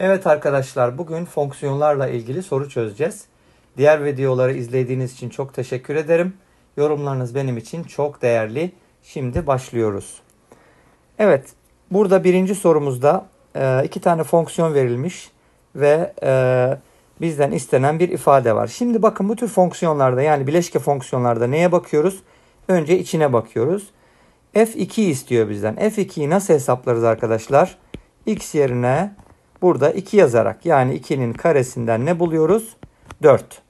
Evet arkadaşlar bugün fonksiyonlarla ilgili soru çözeceğiz. Diğer videoları izlediğiniz için çok teşekkür ederim. Yorumlarınız benim için çok değerli. Şimdi başlıyoruz. Evet burada birinci sorumuzda e, iki tane fonksiyon verilmiş ve e, bizden istenen bir ifade var. Şimdi bakın bu tür fonksiyonlarda yani bileşke fonksiyonlarda neye bakıyoruz? Önce içine bakıyoruz. F2 istiyor bizden. F2'yi nasıl hesaplarız arkadaşlar? X yerine Burada 2 yazarak yani 2'nin karesinden ne buluyoruz? 4.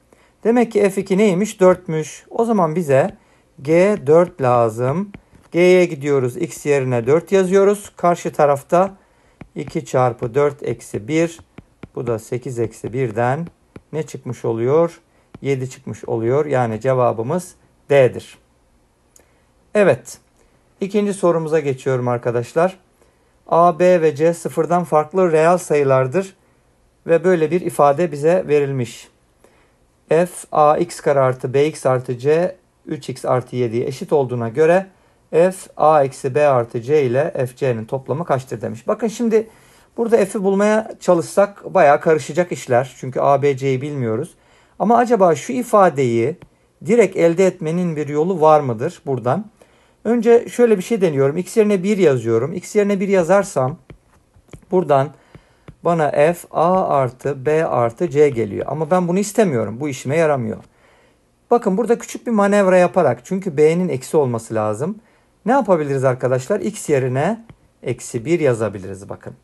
Demek ki f2 neymiş? 4'müş. O zaman bize g4 lazım. G'ye gidiyoruz. X yerine 4 yazıyoruz. Karşı tarafta 2 çarpı 4 eksi 1. Bu da 8 eksi 1'den ne çıkmış oluyor? 7 çıkmış oluyor. Yani cevabımız D'dir. Evet. İkinci sorumuza geçiyorum arkadaşlar. A, B ve C sıfırdan farklı reel sayılardır ve böyle bir ifade bize verilmiş. F, A, x kare artı B, x artı C 3x artı 7'ye eşit olduğuna göre f a eksi b artı c ile f c'nin toplamı kaçtır demiş. Bakın şimdi burada f'i bulmaya çalışsak baya karışacak işler. Çünkü a b c'yi bilmiyoruz. Ama acaba şu ifadeyi direkt elde etmenin bir yolu var mıdır buradan? Önce şöyle bir şey deniyorum. X yerine 1 yazıyorum. X yerine 1 yazarsam buradan bana f a artı b artı c geliyor. Ama ben bunu istemiyorum. Bu işime yaramıyor. Bakın burada küçük bir manevra yaparak çünkü b'nin eksi olması lazım. Ne yapabiliriz arkadaşlar? X yerine eksi 1 yazabiliriz bakın.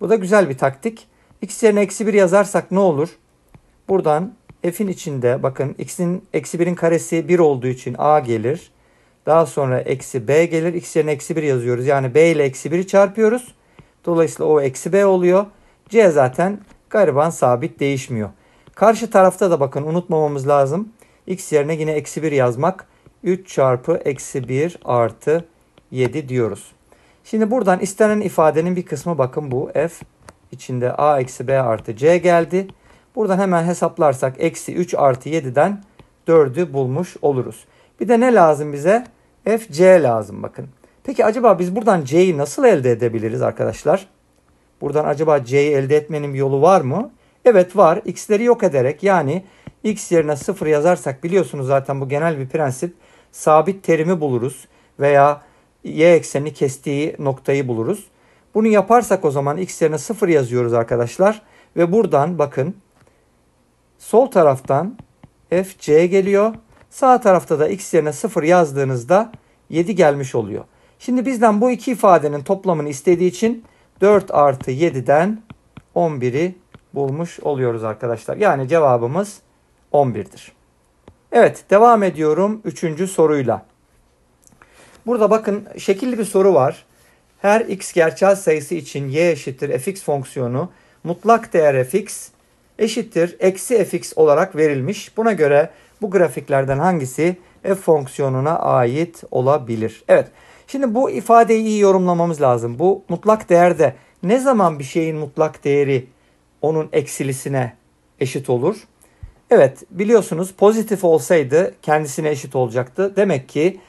Bu da güzel bir taktik. X yerine eksi 1 yazarsak ne olur? Buradan f'in içinde bakın x'in eksi 1'in karesi 1 olduğu için a gelir. Daha sonra eksi b gelir. X yerine eksi 1 yazıyoruz. Yani b ile eksi 1'i çarpıyoruz. Dolayısıyla o eksi b oluyor. C zaten gariban sabit değişmiyor. Karşı tarafta da bakın unutmamamız lazım. X yerine yine eksi 1 yazmak. 3 çarpı eksi 1 artı 7 diyoruz. Şimdi buradan istenen ifadenin bir kısmı bakın bu f içinde a eksi b artı c geldi. Buradan hemen hesaplarsak eksi 3 artı 7'den 4'ü bulmuş oluruz. Bir de ne lazım bize? f lazım bakın. Peki acaba biz buradan c'yi nasıl elde edebiliriz arkadaşlar? Buradan acaba c'yi elde etmenin yolu var mı? Evet var. x'leri yok ederek yani x yerine 0 yazarsak biliyorsunuz zaten bu genel bir prensip. Sabit terimi buluruz veya y eksenini kestiği noktayı buluruz. Bunu yaparsak o zaman x yerine 0 yazıyoruz arkadaşlar. Ve buradan bakın sol taraftan fc geliyor. Sağ tarafta da x yerine 0 yazdığınızda 7 gelmiş oluyor. Şimdi bizden bu iki ifadenin toplamını istediği için 4 artı 7'den 11'i bulmuş oluyoruz arkadaşlar. Yani cevabımız 11'dir. Evet devam ediyorum 3. soruyla. Burada bakın şekilli bir soru var. Her x gerçel sayısı için y eşittir fx fonksiyonu mutlak değer fx eşittir eksi fx olarak verilmiş. Buna göre bu grafiklerden hangisi f e, fonksiyonuna ait olabilir? Evet. Şimdi bu ifadeyi iyi yorumlamamız lazım. Bu mutlak değerde ne zaman bir şeyin mutlak değeri onun eksilisine eşit olur? Evet biliyorsunuz pozitif olsaydı kendisine eşit olacaktı. Demek ki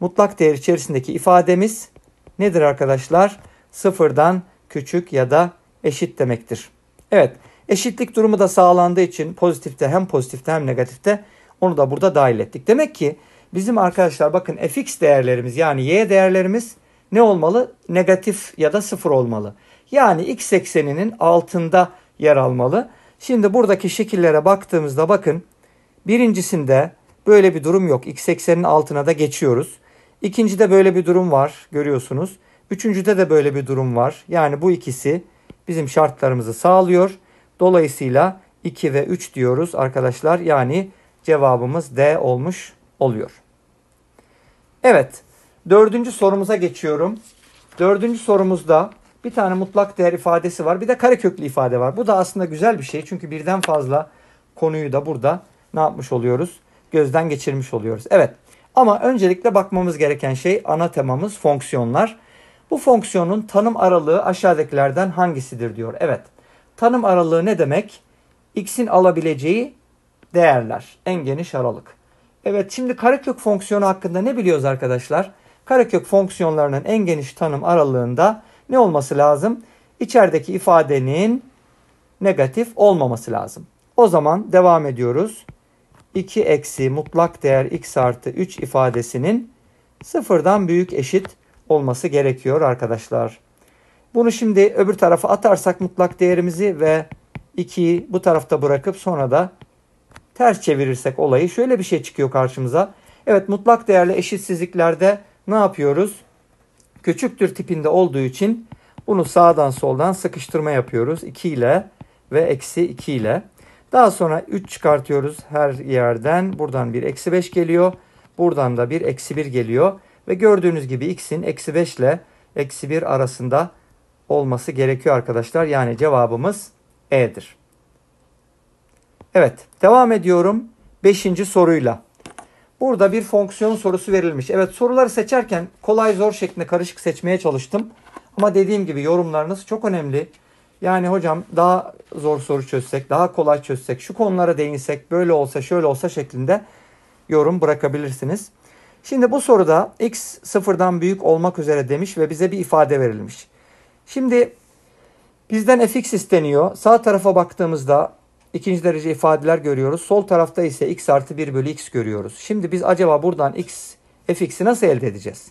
mutlak değer içerisindeki ifademiz nedir arkadaşlar? Sıfırdan küçük ya da eşit demektir. Evet eşitlik durumu da sağlandığı için pozitifte hem pozitifte hem negatifte onu da burada dahil ettik. Demek ki bizim arkadaşlar bakın fx değerlerimiz yani y değerlerimiz ne olmalı? Negatif ya da sıfır olmalı. Yani x ekseninin altında yer almalı. Şimdi buradaki şekillere baktığımızda bakın birincisinde böyle bir durum yok. X eksenin altına da geçiyoruz. İkincide böyle bir durum var görüyorsunuz. Üçüncüde de böyle bir durum var. Yani bu ikisi bizim şartlarımızı sağlıyor. Dolayısıyla 2 ve 3 diyoruz arkadaşlar. Yani Cevabımız D olmuş oluyor. Evet. Dördüncü sorumuza geçiyorum. Dördüncü sorumuzda bir tane mutlak değer ifadesi var. Bir de kareköklü ifade var. Bu da aslında güzel bir şey. Çünkü birden fazla konuyu da burada ne yapmış oluyoruz? Gözden geçirmiş oluyoruz. Evet. Ama öncelikle bakmamız gereken şey ana temamız fonksiyonlar. Bu fonksiyonun tanım aralığı aşağıdakilerden hangisidir diyor. Evet. Tanım aralığı ne demek? X'in alabileceği değerler. En geniş aralık. Evet şimdi karekök fonksiyonu hakkında ne biliyoruz arkadaşlar? Karekök fonksiyonlarının en geniş tanım aralığında ne olması lazım? İçerideki ifadenin negatif olmaması lazım. O zaman devam ediyoruz. 2 eksi mutlak değer x artı 3 ifadesinin sıfırdan büyük eşit olması gerekiyor arkadaşlar. Bunu şimdi öbür tarafa atarsak mutlak değerimizi ve 2'yi bu tarafta bırakıp sonra da ters çevirirsek olayı şöyle bir şey çıkıyor karşımıza. Evet mutlak değerli eşitsizliklerde ne yapıyoruz? Küçüktür tipinde olduğu için bunu sağdan soldan sıkıştırma yapıyoruz. 2 ile ve eksi 2 ile. Daha sonra 3 çıkartıyoruz her yerden. Buradan bir eksi 5 geliyor. Buradan da bir eksi 1 geliyor. Ve gördüğünüz gibi x'in eksi 5 ile eksi 1 arasında olması gerekiyor arkadaşlar. Yani cevabımız E'dir. Evet devam ediyorum 5. soruyla. Burada bir fonksiyon sorusu verilmiş. Evet soruları seçerken kolay zor şeklinde karışık seçmeye çalıştım. Ama dediğim gibi yorumlarınız çok önemli. Yani hocam daha zor soru çözsek, daha kolay çözsek, şu konulara değinsek, böyle olsa, şöyle olsa şeklinde yorum bırakabilirsiniz. Şimdi bu soruda x sıfırdan büyük olmak üzere demiş ve bize bir ifade verilmiş. Şimdi bizden fx isteniyor. Sağ tarafa baktığımızda ikinci derece ifadeler görüyoruz. Sol tarafta ise x artı 1 bölü x görüyoruz. Şimdi biz acaba buradan x fx'i nasıl elde edeceğiz?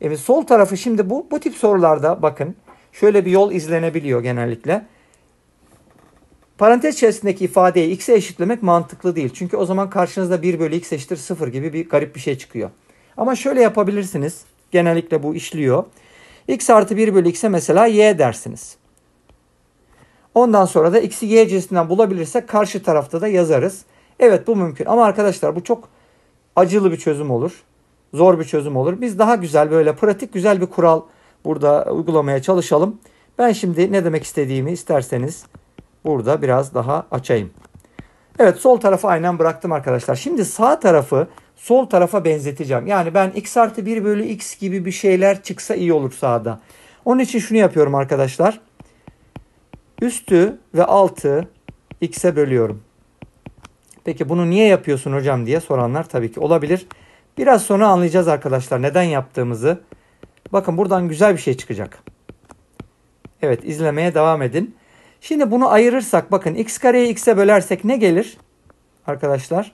Evet, sol tarafı şimdi bu, bu tip sorularda bakın şöyle bir yol izlenebiliyor genellikle. Parantez içerisindeki ifadeyi x'e eşitlemek mantıklı değil. Çünkü o zaman karşınızda 1 bölü x eşittir 0 gibi bir garip bir şey çıkıyor. Ama şöyle yapabilirsiniz. Genellikle bu işliyor. x artı 1 bölü x'e mesela y dersiniz. Ondan sonra da x'i y cinsinden bulabilirsek karşı tarafta da yazarız. Evet bu mümkün ama arkadaşlar bu çok acılı bir çözüm olur. Zor bir çözüm olur. Biz daha güzel böyle pratik güzel bir kural burada uygulamaya çalışalım. Ben şimdi ne demek istediğimi isterseniz burada biraz daha açayım. Evet sol tarafı aynen bıraktım arkadaşlar. Şimdi sağ tarafı sol tarafa benzeteceğim. Yani ben x artı 1 bölü x gibi bir şeyler çıksa iyi olur sağda. Onun için şunu yapıyorum arkadaşlar. Üstü ve altı x'e bölüyorum. Peki bunu niye yapıyorsun hocam diye soranlar tabii ki olabilir. Biraz sonra anlayacağız arkadaşlar neden yaptığımızı. Bakın buradan güzel bir şey çıkacak. Evet izlemeye devam edin. Şimdi bunu ayırırsak bakın x kareyi x'e bölersek ne gelir? Arkadaşlar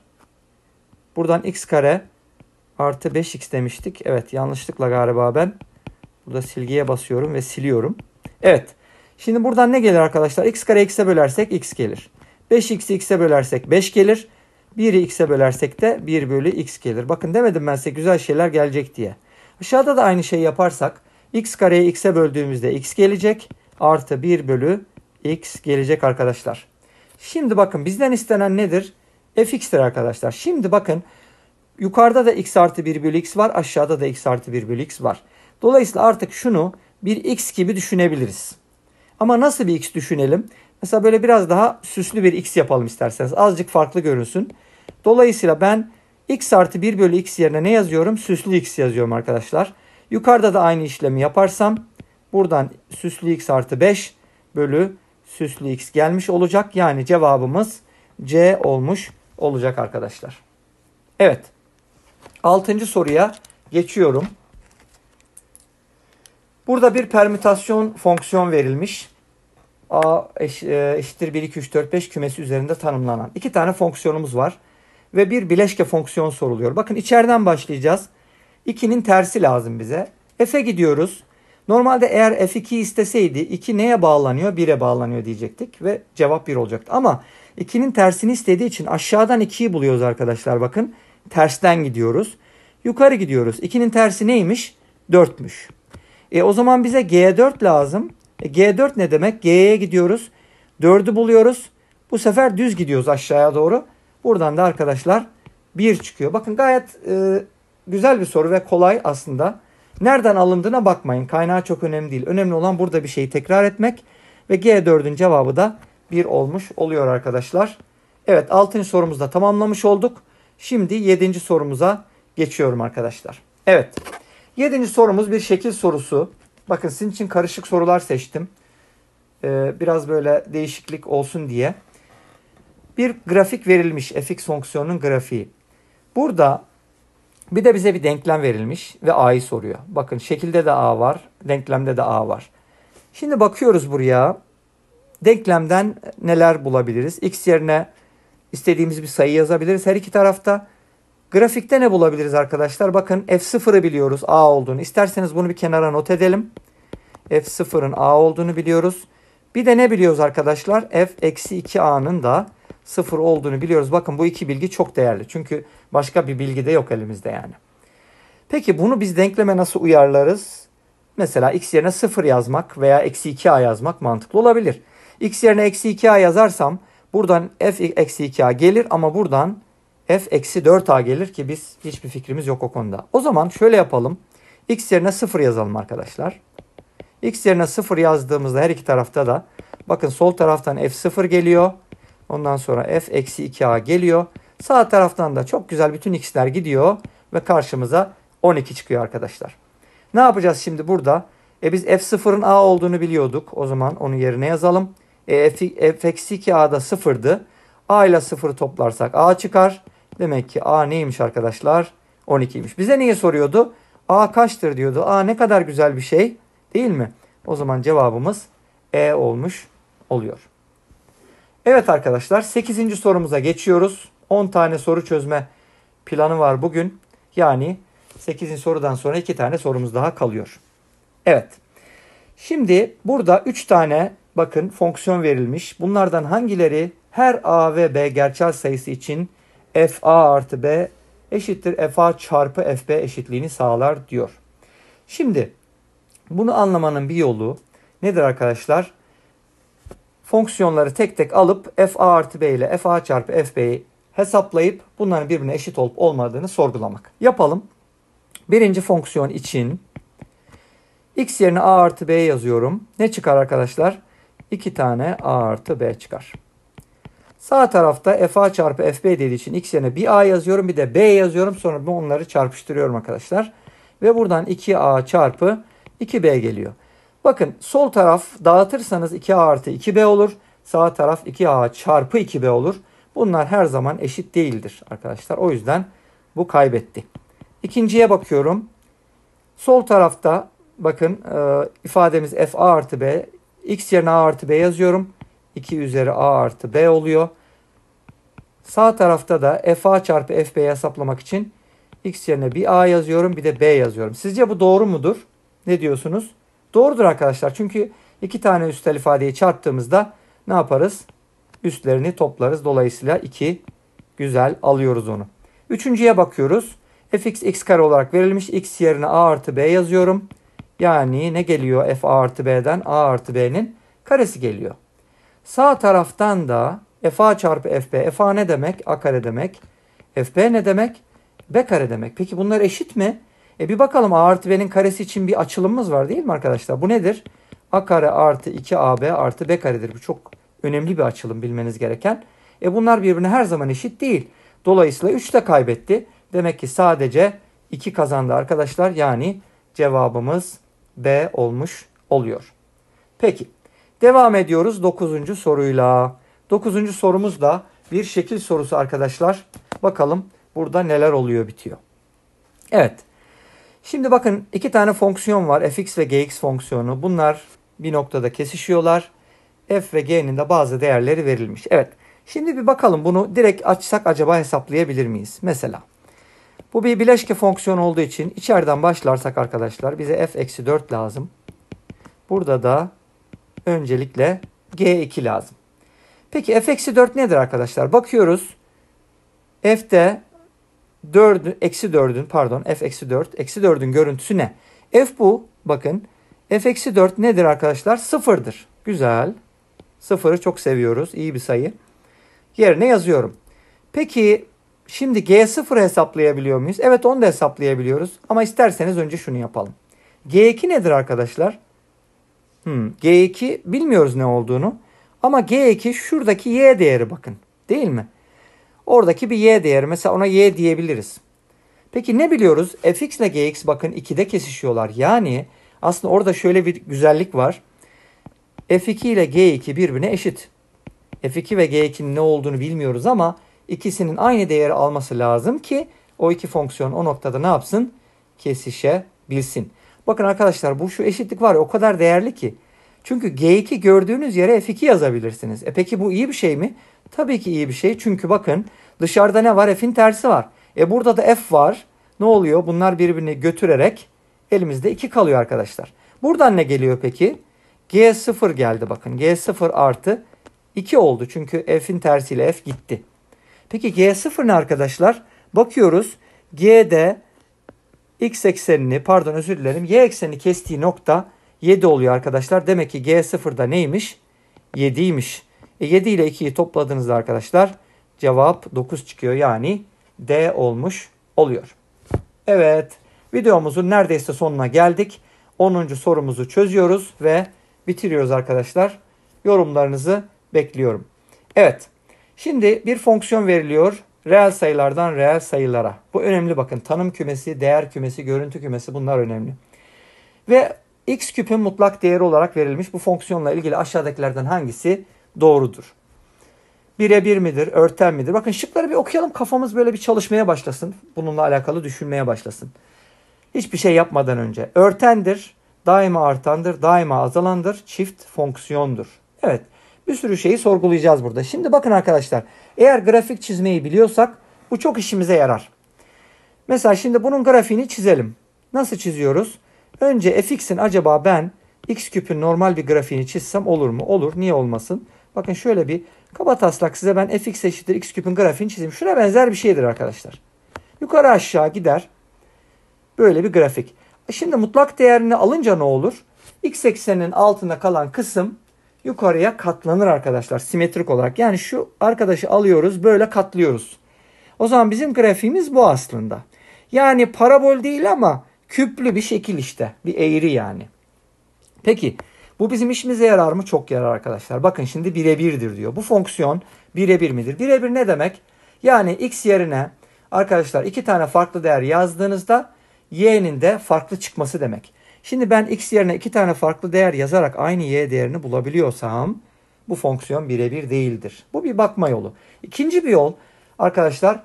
buradan x kare artı 5x demiştik. Evet yanlışlıkla galiba ben. Burada silgiye basıyorum ve siliyorum. Evet Şimdi buradan ne gelir arkadaşlar? x kare x'e bölersek x gelir. 5x'i x'e bölersek 5 gelir. 1'i x'e bölersek de 1 bölü x gelir. Bakın demedim ben size güzel şeyler gelecek diye. Aşağıda da aynı şeyi yaparsak x kareyi x'e böldüğümüzde x gelecek. Artı 1 bölü x gelecek arkadaşlar. Şimdi bakın bizden istenen nedir? fx'tir arkadaşlar. Şimdi bakın yukarıda da x artı 1 bölü x var. Aşağıda da x artı 1 bölü x var. Dolayısıyla artık şunu bir x gibi düşünebiliriz. Ama nasıl bir x düşünelim? Mesela böyle biraz daha süslü bir x yapalım isterseniz. Azıcık farklı görünsün. Dolayısıyla ben x artı 1 bölü x yerine ne yazıyorum? Süslü x yazıyorum arkadaşlar. Yukarıda da aynı işlemi yaparsam buradan süslü x artı 5 bölü süslü x gelmiş olacak. Yani cevabımız C olmuş olacak arkadaşlar. Evet. Altıncı soruya geçiyorum. Burada bir permütasyon fonksiyon verilmiş. A eş, e, eşittir 1, 2, 3, 4, 5 kümesi üzerinde tanımlanan. iki tane fonksiyonumuz var. Ve bir bileşke fonksiyon soruluyor. Bakın içeriden başlayacağız. 2'nin tersi lazım bize. F'e gidiyoruz. Normalde eğer F2 isteseydi 2 neye bağlanıyor? 1'e bağlanıyor diyecektik ve cevap 1 olacaktı. Ama 2'nin tersini istediği için aşağıdan 2'yi buluyoruz arkadaşlar bakın. Tersten gidiyoruz. Yukarı gidiyoruz. 2'nin tersi neymiş? 4'müş. E, o zaman bize G4 lazım. E, G4 ne demek? G'ye gidiyoruz. 4'ü buluyoruz. Bu sefer düz gidiyoruz aşağıya doğru. Buradan da arkadaşlar 1 çıkıyor. Bakın gayet e, güzel bir soru ve kolay aslında. Nereden alındığına bakmayın. Kaynağı çok önemli değil. Önemli olan burada bir şeyi tekrar etmek. Ve G4'ün cevabı da 1 olmuş oluyor arkadaşlar. Evet 6. sorumuzu da tamamlamış olduk. Şimdi 7. sorumuza geçiyorum arkadaşlar. Evet 7. sorumuz bir şekil sorusu. Bakın sizin için karışık sorular seçtim. Ee, biraz böyle değişiklik olsun diye. Bir grafik verilmiş. fx fonksiyonunun grafiği. Burada bir de bize bir denklem verilmiş ve a'yı soruyor. Bakın şekilde de a var, denklemde de a var. Şimdi bakıyoruz buraya. Denklemden neler bulabiliriz? x yerine istediğimiz bir sayı yazabiliriz her iki tarafta. Grafikte ne bulabiliriz arkadaşlar? Bakın F0'ı biliyoruz A olduğunu. İsterseniz bunu bir kenara not edelim. F0'ın A olduğunu biliyoruz. Bir de ne biliyoruz arkadaşlar? F-2A'nın da 0 olduğunu biliyoruz. Bakın bu iki bilgi çok değerli. Çünkü başka bir bilgi de yok elimizde yani. Peki bunu biz denkleme nasıl uyarlarız? Mesela x yerine 0 yazmak veya eksi 2a yazmak mantıklı olabilir. x yerine eksi 2a yazarsam buradan f eksi 2a gelir ama buradan f eksi 4a gelir ki biz hiçbir fikrimiz yok o konuda. O zaman şöyle yapalım. x yerine 0 yazalım arkadaşlar. x yerine 0 yazdığımızda her iki tarafta da bakın sol taraftan f0 geliyor. Ondan sonra f eksi 2a geliyor. Sağ taraftan da çok güzel bütün x'ler gidiyor ve karşımıza 12 çıkıyor arkadaşlar. Ne yapacağız şimdi burada? E biz f0'ın a olduğunu biliyorduk. O zaman onu yerine yazalım. E f eksi 2a da 0'dı. a ile 0'ı toplarsak a çıkar. Demek ki A neymiş arkadaşlar? 12'ymiş. Bize niye soruyordu? A kaçtır diyordu. A ne kadar güzel bir şey değil mi? O zaman cevabımız E olmuş oluyor. Evet arkadaşlar 8. sorumuza geçiyoruz. 10 tane soru çözme planı var bugün. Yani 8. sorudan sonra 2 tane sorumuz daha kalıyor. Evet. Şimdi burada 3 tane bakın fonksiyon verilmiş. Bunlardan hangileri her A ve B gerçel sayısı için FA artı B eşittir FA çarpı FB eşitliğini sağlar diyor. Şimdi bunu anlamanın bir yolu nedir arkadaşlar? Fonksiyonları tek tek alıp FA artı B ile FA çarpı FB'yi hesaplayıp bunların birbirine eşit olup olmadığını sorgulamak. Yapalım. Birinci fonksiyon için x yerine a artı b yazıyorum. Ne çıkar arkadaşlar? 2 tane a artı b çıkar. Sağ tarafta FA çarpı FB dediği için x yerine bir A yazıyorum bir de B yazıyorum. Sonra onları çarpıştırıyorum arkadaşlar. Ve buradan 2A çarpı 2B geliyor. Bakın sol taraf dağıtırsanız 2A artı 2B olur. Sağ taraf 2A çarpı 2B olur. Bunlar her zaman eşit değildir arkadaşlar. O yüzden bu kaybetti. İkinciye bakıyorum. Sol tarafta bakın e, ifademiz fa artı b. X yerine A artı B yazıyorum. 2 üzeri a artı b oluyor. Sağ tarafta da f a çarpı f b'yi hesaplamak için x yerine bir a yazıyorum bir de b yazıyorum. Sizce bu doğru mudur? Ne diyorsunuz? Doğrudur arkadaşlar. Çünkü iki tane üstel ifadeyi çarptığımızda ne yaparız? Üstlerini toplarız. Dolayısıyla 2 güzel alıyoruz onu. Üçüncüye bakıyoruz. fx x kare olarak verilmiş. x yerine a artı b yazıyorum. Yani ne geliyor f a artı b'den? a artı b'nin karesi geliyor. Sağ taraftan da FA çarpı FB. FA ne demek? A kare demek. FB ne demek? B kare demek. Peki bunlar eşit mi? E bir bakalım A artı B'nin karesi için bir açılımımız var değil mi arkadaşlar? Bu nedir? A kare artı 2AB artı B karedir. Bu çok önemli bir açılım bilmeniz gereken. E bunlar birbirine her zaman eşit değil. Dolayısıyla 3 de kaybetti. Demek ki sadece 2 kazandı arkadaşlar. Yani cevabımız B olmuş oluyor. Peki. Devam ediyoruz 9. soruyla. 9. sorumuz da bir şekil sorusu arkadaşlar. Bakalım burada neler oluyor bitiyor. Evet. Şimdi bakın iki tane fonksiyon var. fx ve gx fonksiyonu. Bunlar bir noktada kesişiyorlar. f ve g'nin de bazı değerleri verilmiş. Evet. Şimdi bir bakalım bunu direkt açsak acaba hesaplayabilir miyiz? Mesela bu bir bileşke fonksiyon olduğu için içeriden başlarsak arkadaşlar bize f-4 lazım. Burada da öncelikle G2 lazım. Peki f eksi 4 nedir arkadaşlar? Bakıyoruz. F'de 4'ün, eksi 4'ün pardon f eksi 4, eksi 4'ün görüntüsü ne? F bu bakın. F eksi 4 nedir arkadaşlar? Sıfırdır. Güzel. Sıfırı çok seviyoruz. İyi bir sayı. Yerine yazıyorum. Peki şimdi G0 hesaplayabiliyor muyuz? Evet onu da hesaplayabiliyoruz. Ama isterseniz önce şunu yapalım. G2 nedir arkadaşlar? Hmm, G2 bilmiyoruz ne olduğunu. Ama G2 şuradaki Y değeri bakın. Değil mi? Oradaki bir Y değeri. Mesela ona Y diyebiliriz. Peki ne biliyoruz? Fx ile Gx bakın 2'de kesişiyorlar. Yani aslında orada şöyle bir güzellik var. F2 ile G2 birbirine eşit. F2 ve G2'nin ne olduğunu bilmiyoruz ama ikisinin aynı değeri alması lazım ki o iki fonksiyon o noktada ne yapsın? Kesişebilsin. Bakın arkadaşlar bu şu eşitlik var ya o kadar değerli ki. Çünkü G2 gördüğünüz yere F2 yazabilirsiniz. E peki bu iyi bir şey mi? Tabii ki iyi bir şey. Çünkü bakın dışarıda ne var? F'in tersi var. E burada da F var. Ne oluyor? Bunlar birbirini götürerek elimizde 2 kalıyor arkadaşlar. Buradan ne geliyor peki? G0 geldi bakın. G0 artı 2 oldu. Çünkü F'in tersiyle F gitti. Peki G0 ne arkadaşlar? Bakıyoruz. G'de x eksenini pardon özür dilerim y eksenini kestiği nokta 7 oluyor arkadaşlar. Demek ki g sıfırda neymiş? 7'ymiş. E 7 ile 2'yi topladığınızda arkadaşlar cevap 9 çıkıyor. Yani D olmuş oluyor. Evet videomuzun neredeyse sonuna geldik. 10. sorumuzu çözüyoruz ve bitiriyoruz arkadaşlar. Yorumlarınızı bekliyorum. Evet şimdi bir fonksiyon veriliyor. Reel sayılardan reel sayılara. Bu önemli bakın. Tanım kümesi, değer kümesi, görüntü kümesi bunlar önemli. Ve x küpün mutlak değeri olarak verilmiş bu fonksiyonla ilgili aşağıdakilerden hangisi doğrudur? Bire bir midir, örten midir? Bakın şıkları bir okuyalım kafamız böyle bir çalışmaya başlasın. Bununla alakalı düşünmeye başlasın. Hiçbir şey yapmadan önce. Örtendir, daima artandır, daima azalandır, çift fonksiyondur. Evet bir sürü şeyi sorgulayacağız burada. Şimdi bakın arkadaşlar eğer grafik çizmeyi biliyorsak bu çok işimize yarar. Mesela şimdi bunun grafiğini çizelim. Nasıl çiziyoruz? Önce fx'in acaba ben x küpün normal bir grafiğini çizsem olur mu? Olur. Niye olmasın? Bakın şöyle bir kaba taslak size ben fx eşittir x küpün grafiğini çizeyim. Şuna benzer bir şeydir arkadaşlar. Yukarı aşağı gider. Böyle bir grafik. Şimdi mutlak değerini alınca ne olur? X ekseninin altında kalan kısım yukarıya katlanır arkadaşlar simetrik olarak. Yani şu arkadaşı alıyoruz böyle katlıyoruz. O zaman bizim grafiğimiz bu aslında. Yani parabol değil ama küplü bir şekil işte. Bir eğri yani. Peki bu bizim işimize yarar mı? Çok yarar arkadaşlar. Bakın şimdi birebirdir diyor. Bu fonksiyon birebir midir? Birebir ne demek? Yani x yerine arkadaşlar iki tane farklı değer yazdığınızda y'nin de farklı çıkması demek. Şimdi ben x yerine iki tane farklı değer yazarak aynı y değerini bulabiliyorsam bu fonksiyon birebir değildir. Bu bir bakma yolu. İkinci bir yol arkadaşlar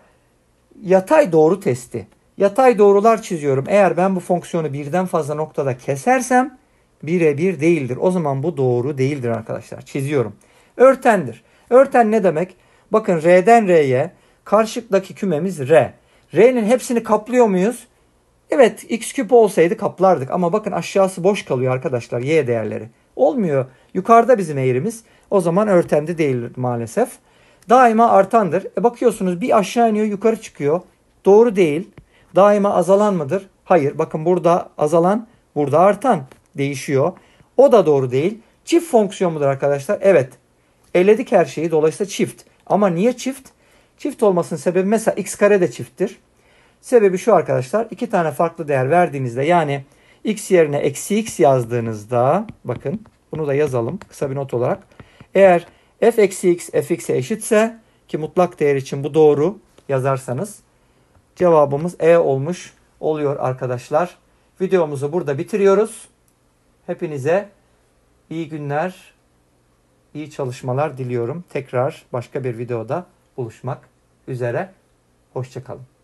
yatay doğru testi. Yatay doğrular çiziyorum. Eğer ben bu fonksiyonu birden fazla noktada kesersem birebir değildir. O zaman bu doğru değildir arkadaşlar. Çiziyorum. Örtendir. Örten ne demek? Bakın R'den R'ye karşıdaki kümemiz R. R'nin hepsini kaplıyor muyuz? Evet x küp olsaydı kaplardık ama bakın aşağısı boş kalıyor arkadaşlar y değerleri. Olmuyor. Yukarıda bizim eğrimiz. O zaman örtendi değil maalesef. Daima artandır. E bakıyorsunuz bir aşağı iniyor yukarı çıkıyor. Doğru değil. Daima azalan mıdır? Hayır. Bakın burada azalan burada artan değişiyor. O da doğru değil. Çift fonksiyon mudur arkadaşlar? Evet. elledik her şeyi. Dolayısıyla çift. Ama niye çift? Çift olmasının sebebi mesela x kare de çifttir. Sebebi şu arkadaşlar. iki tane farklı değer verdiğinizde yani x yerine eksi x yazdığınızda bakın bunu da yazalım kısa bir not olarak. Eğer f eksi x fx'e eşitse ki mutlak değer için bu doğru yazarsanız cevabımız e olmuş oluyor arkadaşlar. Videomuzu burada bitiriyoruz. Hepinize iyi günler, iyi çalışmalar diliyorum. Tekrar başka bir videoda buluşmak üzere. Hoşçakalın.